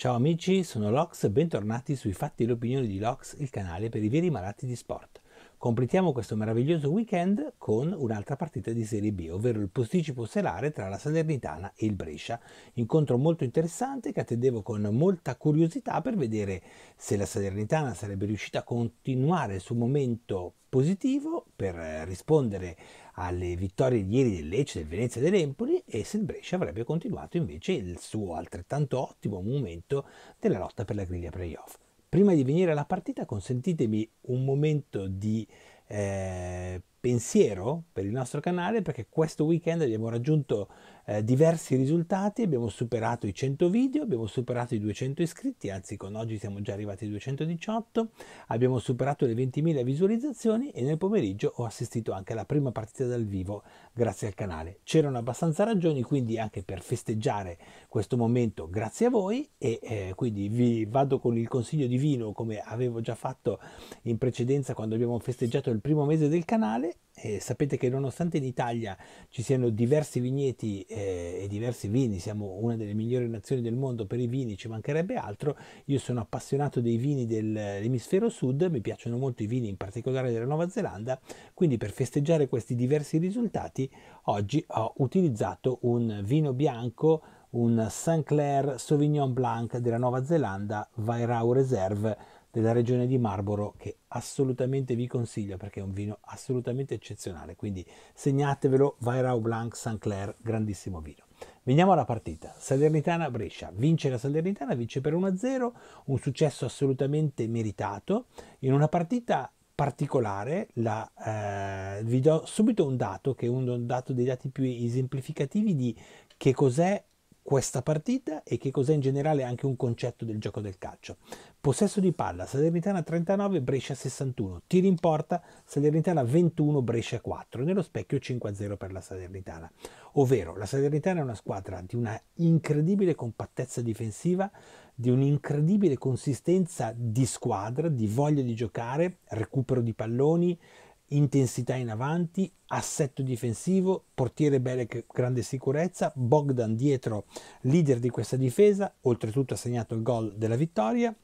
Ciao amici, sono Lox, bentornati sui Fatti e le opinioni di Lox, il canale per i veri malati di sport. Completiamo questo meraviglioso weekend con un'altra partita di Serie B, ovvero il posticipo serale tra la Salernitana e il Brescia. Incontro molto interessante che attendevo con molta curiosità per vedere se la Salernitana sarebbe riuscita a continuare il suo momento positivo per eh, rispondere alle vittorie di ieri del Lecce, del Venezia e dell'Empoli e se il Brescia avrebbe continuato invece il suo altrettanto ottimo momento della lotta per la griglia playoff. Prima di venire alla partita consentitemi un momento di eh, pensiero per il nostro canale perché questo weekend abbiamo raggiunto eh, diversi risultati, abbiamo superato i 100 video, abbiamo superato i 200 iscritti, anzi con oggi siamo già arrivati ai 218, abbiamo superato le 20.000 visualizzazioni e nel pomeriggio ho assistito anche alla prima partita dal vivo grazie al canale. C'erano abbastanza ragioni quindi anche per festeggiare questo momento grazie a voi e eh, quindi vi vado con il consiglio divino come avevo già fatto in precedenza quando abbiamo festeggiato il primo mese del canale regionale. E sapete che nonostante in Italia ci siano diversi vigneti eh, e diversi vini, siamo una delle migliori nazioni del mondo per i vini, ci mancherebbe altro, io sono appassionato dei vini dell'emisfero sud, mi piacciono molto i vini in particolare della Nuova Zelanda, quindi per festeggiare questi diversi risultati oggi ho utilizzato un vino bianco, un Saint Clair Sauvignon Blanc della Nuova Zelanda, Vairau Reserve della regione di Marlboro che assolutamente vi consiglio perché è un vino assolutamente eccezionale, quindi segnatevelo Vairau Blanc Saint Clair, grandissimo vino. Veniamo alla partita. Salernitana Brescia. Vince la Salernitana, vince per 1-0, un successo assolutamente meritato in una partita particolare, la, eh, vi do subito un dato che è un dato dei dati più esemplificativi di che cos'è questa partita e che cos'è in generale anche un concetto del gioco del calcio. Possesso di palla, Salernitana 39, Brescia 61, tiri in porta, Salernitana 21, Brescia 4, nello specchio 5-0 per la Salernitana. Ovvero, la Salernitana è una squadra di una incredibile compattezza difensiva, di un'incredibile consistenza di squadra, di voglia di giocare, recupero di palloni, intensità in avanti, assetto difensivo, portiere Belek grande sicurezza, Bogdan dietro leader di questa difesa, oltretutto ha segnato il gol della vittoria,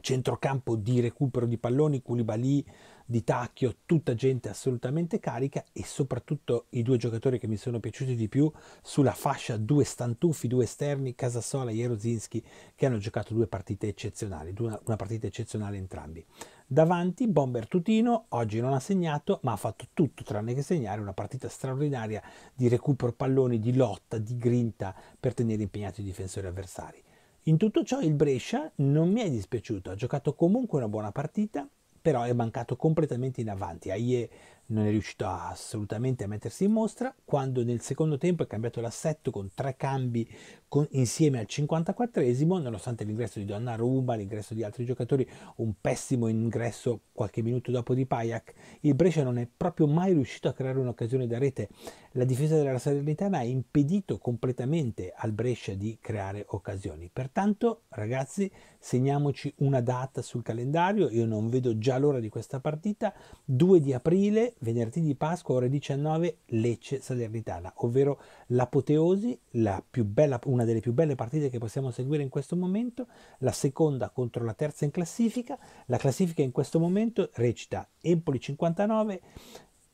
centrocampo di recupero di palloni, Koulibaly di tacchio, tutta gente assolutamente carica e soprattutto i due giocatori che mi sono piaciuti di più sulla fascia, due stantuffi, due esterni, Casasola e Jerozinski che hanno giocato due partite eccezionali, una partita eccezionale entrambi. Davanti Bomber Tutino, oggi non ha segnato ma ha fatto tutto tranne che segnare, una partita straordinaria di recupero palloni, di lotta, di grinta per tenere impegnati i difensori avversari. In tutto ciò il Brescia non mi è dispiaciuto, ha giocato comunque una buona partita, però è mancato completamente in avanti. AIE non è riuscito assolutamente a mettersi in mostra, quando nel secondo tempo è cambiato l'assetto con tre cambi con, insieme al 54esimo, nonostante l'ingresso di Donnarumma, l'ingresso di altri giocatori, un pessimo ingresso qualche minuto dopo di Payak il Brescia non è proprio mai riuscito a creare un'occasione da rete. La difesa della Salernitana ha impedito completamente al Brescia di creare occasioni. Pertanto, ragazzi, segniamoci una data sul calendario, io non vedo già l'ora di questa partita, 2 di aprile venerdì di Pasqua, ore 19, Lecce Salernitana, ovvero l'apoteosi, la bella, una delle più belle partite che possiamo seguire in questo momento, la seconda contro la terza in classifica. La classifica in questo momento recita Empoli 59,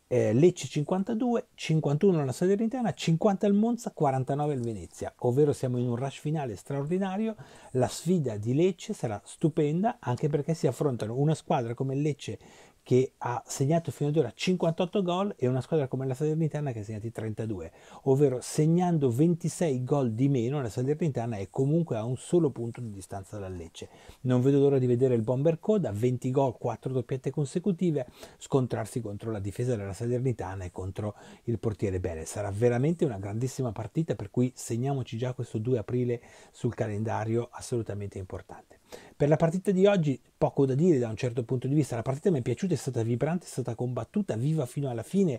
eh, Lecce 52, 51 la Salernitana, 50 il Monza, 49 il Venezia, ovvero siamo in un rush finale straordinario, la sfida di Lecce sarà stupenda anche perché si affrontano una squadra come Lecce che ha segnato fino ad ora 58 gol e una squadra come la Salernitana che ha segnato 32, ovvero segnando 26 gol di meno la Salernitana è comunque a un solo punto di distanza dal Lecce. Non vedo l'ora di vedere il Bomber Coda, 20 gol, 4 doppiette consecutive, scontrarsi contro la difesa della Salernitana e contro il portiere Bene. Sarà veramente una grandissima partita per cui segniamoci già questo 2 aprile sul calendario assolutamente importante. Per la partita di oggi poco da dire da un certo punto di vista, la partita mi è piaciuta, è stata vibrante, è stata combattuta, viva fino alla fine,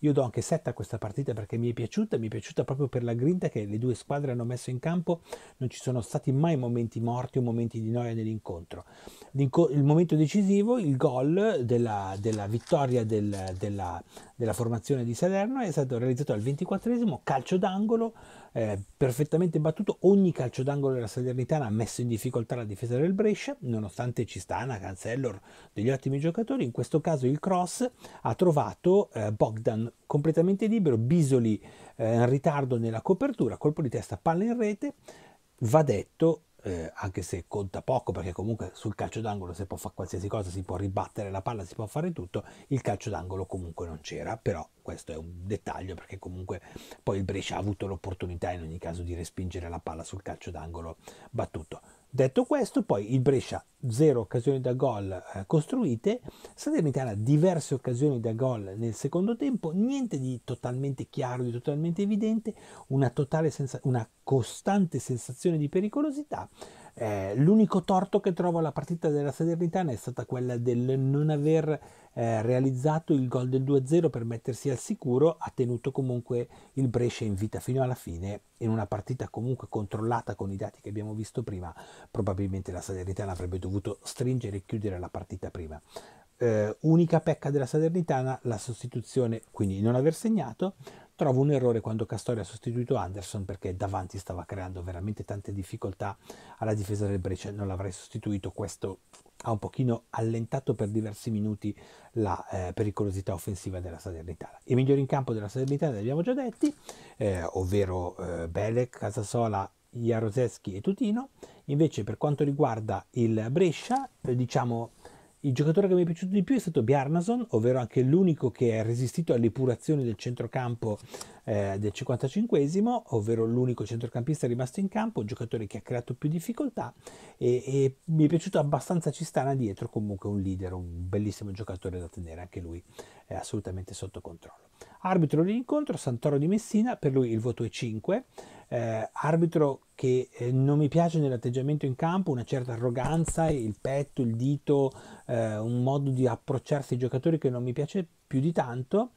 io do anche 7 a questa partita perché mi è piaciuta, mi è piaciuta proprio per la grinta che le due squadre hanno messo in campo, non ci sono stati mai momenti morti o momenti di noia nell'incontro. L'inco- il momento decisivo, il gol della, della vittoria del, della, della formazione di Salerno è stato realizzato al 24 esimo calcio d'angolo eh, perfettamente battuto ogni calcio d'angolo della Salernitana ha messo in difficoltà la difesa del Brescia nonostante Cistana, Cancellor degli ottimi giocatori in questo caso il cross ha trovato eh, Bogdan completamente libero Bisoli eh, in ritardo nella copertura colpo di testa palla in rete va detto eh, anche se conta poco perché comunque sul calcio d'angolo si può fare qualsiasi cosa, si può ribattere la palla, si può fare tutto, il calcio d'angolo comunque non c'era, però questo è un dettaglio perché comunque poi il Brescia ha avuto l'opportunità in ogni caso di respingere la palla sul calcio d'angolo battuto. Detto questo, poi il Brescia, zero occasioni da gol eh, costruite, Salernitana diverse occasioni da gol nel secondo tempo, niente di totalmente chiaro, di totalmente evidente, una, senza- una costante sensazione di pericolosità, eh, l'unico torto che trovo alla partita della Salernitana è stata quella del non aver eh, realizzato il gol del 2-0 per mettersi al sicuro, ha tenuto comunque il Brescia in vita fino alla fine, in una partita comunque controllata con i dati che abbiamo visto prima, probabilmente la Salernitana avrebbe dovuto stringere e chiudere la partita prima. Eh, unica pecca della Salernitana, la sostituzione, quindi non aver segnato, Trovo un errore quando Castori ha sostituito Anderson perché davanti stava creando veramente tante difficoltà alla difesa del Brescia, non l'avrei sostituito, questo ha un pochino allentato per diversi minuti la eh, pericolosità offensiva della Salernitana. I migliori in campo della Salernitana li abbiamo già detti, eh, ovvero eh, Belec, Casasola, Jaroseschi e Tutino. Invece per quanto riguarda il Brescia, eh, diciamo il giocatore che mi è piaciuto di più è stato Bjarnason, ovvero anche l'unico che ha resistito alle epurazioni del centrocampo eh, del 55esimo, ovvero l'unico centrocampista rimasto in campo, un giocatore che ha creato più difficoltà e, e mi è piaciuto abbastanza Cistana dietro, comunque un leader, un bellissimo giocatore da tenere, anche lui è assolutamente sotto controllo. Arbitro dell'incontro, Santoro di Messina, per lui il voto è 5. Eh, arbitro che eh, non mi piace nell'atteggiamento in campo, una certa arroganza, il petto, il dito, eh, un modo di approcciarsi ai giocatori che non mi piace più di tanto.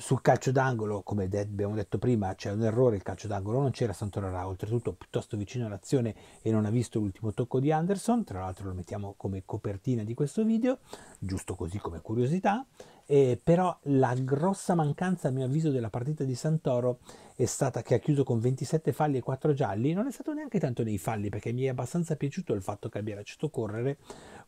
Sul calcio d'angolo, come de- abbiamo detto prima, c'è un errore, il calcio d'angolo non c'era Santorarà, oltretutto piuttosto vicino all'azione e non ha visto l'ultimo tocco di Anderson, tra l'altro lo mettiamo come copertina di questo video, giusto così come curiosità, eh, però la grossa mancanza a mio avviso della partita di Santoro è stata che ha chiuso con 27 falli e 4 gialli, non è stato neanche tanto nei falli perché mi è abbastanza piaciuto il fatto che abbia lasciato correre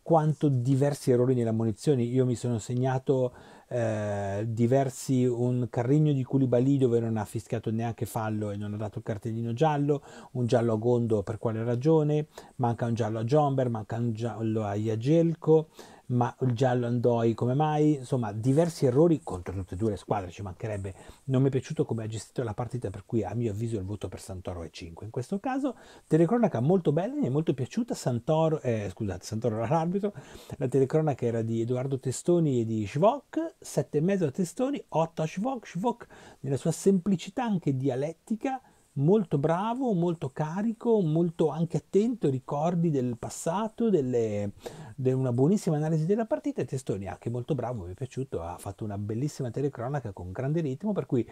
quanto diversi errori nelle ammonizioni, io mi sono segnato eh, diversi, un carrigno di Culibali dove non ha fischiato neanche fallo e non ha dato il cartellino giallo, un giallo a Gondo per quale ragione, manca un giallo a Jomber, manca un giallo a Iagelco, ma il giallo Andoi come mai, insomma diversi errori contro tutte e due le squadre, ci mancherebbe, non mi è piaciuto come ha gestito la partita per cui a mio avviso il voto per Santoro è 5, in questo caso telecronaca molto bella, mi è molto piaciuta, Santoro, eh, scusate Santoro era l'arbitro, la telecronaca era di Edoardo Testoni e di Schvok, 7,5 a Testoni, 8 a Schvok. Schvok, nella sua semplicità anche dialettica, molto bravo, molto carico, molto anche attento ai ricordi del passato, delle, de una buonissima analisi della partita e Testoni anche molto bravo, mi è piaciuto, ha fatto una bellissima telecronaca con grande ritmo, per cui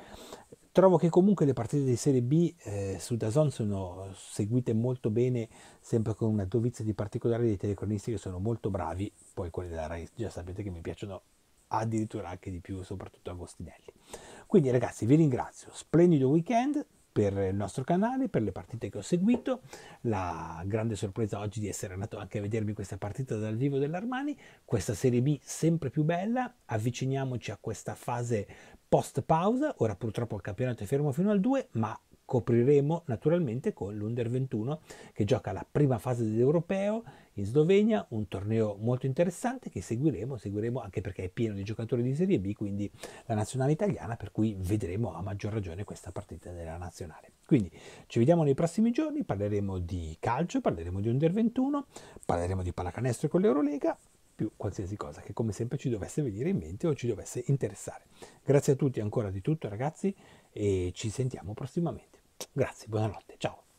trovo che comunque le partite di Serie B eh, su Dazon sono seguite molto bene, sempre con una dovizia di particolari dei telecronisti che sono molto bravi, poi quelli della Rai già sapete che mi piacciono addirittura anche di più, soprattutto Agostinelli. Quindi ragazzi vi ringrazio, splendido weekend, per il nostro canale, per le partite che ho seguito. La grande sorpresa oggi di essere andato anche a vedermi questa partita dal vivo dell'Armani, questa Serie B sempre più bella, avviciniamoci a questa fase post pausa, ora purtroppo il campionato è fermo fino al 2, ma Copriremo naturalmente con l'Under 21 che gioca la prima fase dell'Europeo in Slovenia, un torneo molto interessante che seguiremo, seguiremo anche perché è pieno di giocatori di Serie B, quindi la nazionale italiana, per cui vedremo a maggior ragione questa partita della nazionale. Quindi ci vediamo nei prossimi giorni, parleremo di calcio, parleremo di Under 21, parleremo di pallacanestro con l'Eurolega, più qualsiasi cosa che come sempre ci dovesse venire in mente o ci dovesse interessare. Grazie a tutti ancora di tutto ragazzi e ci sentiamo prossimamente. Grazie, buonanotte, ciao.